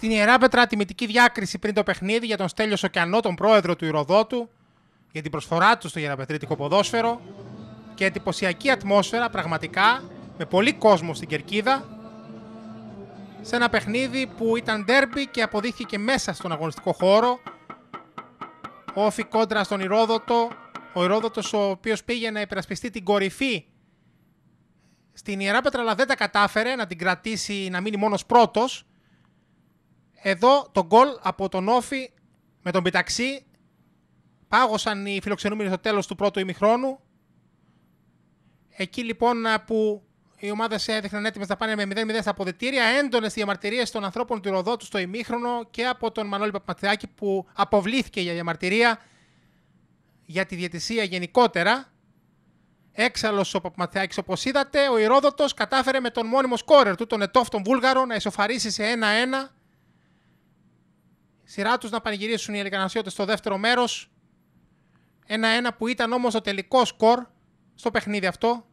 Στην Ιερά Πέτρα τιμητική διάκριση πριν το παιχνίδι για τον Στέλιος Σοκιανό, τον πρόεδρο του Ηροδότου, για την προσφορά του στο γεραπετρίτικο ποδόσφαιρο και εντυπωσιακή ατμόσφαιρα πραγματικά με πολύ κόσμο στην Κερκίδα σε ένα παιχνίδι που ήταν ντέρμπι και αποδείχθηκε μέσα στον αγωνιστικό χώρο όφη κόντρα στον Ηρόδοτο ο Ηρόδοτος ο οποίος πήγε να υπερασπιστεί την κορυφή στην Ιερά Πέτρα αλλά δεν τα κατάφερε να την κρατήσει να μείνει μόνος πρώτος εδώ το γκολ από τον Όφη με τον Πιταξή πάγωσαν οι φιλοξενούμενοι στο τέλος του πρώτου ημιχρόνου. Εκεί λοιπόν που οι ομάδες έδειχναν έτοιμες να πάνε με 0-0 στα αποδητήρια. Έντονες διαμαρτυρίες των ανθρώπων του Ροδότου στο ημίχρονο και από τον Μανώλη Παπαθεάκη που αποβλήθηκε για διαμαρτυρία για τη διαιτησία γενικότερα. Έξαλλος ο Παπαθεάκη, όπως είδατε, ο Ηρόδοτος κατάφερε με τον μόνιμο σκόρερ του, τον Ετόφ τον Βούλγαρο, να ισοφαρίσει σε 1-1 σειρά τους να πανηγυρίσουν οι Ελικανασιώτες στο δευτερο μέρος, μέρος. Ένα-ένα που ήταν όμως το τελικός σκορ στο παιχνίδι αυτό.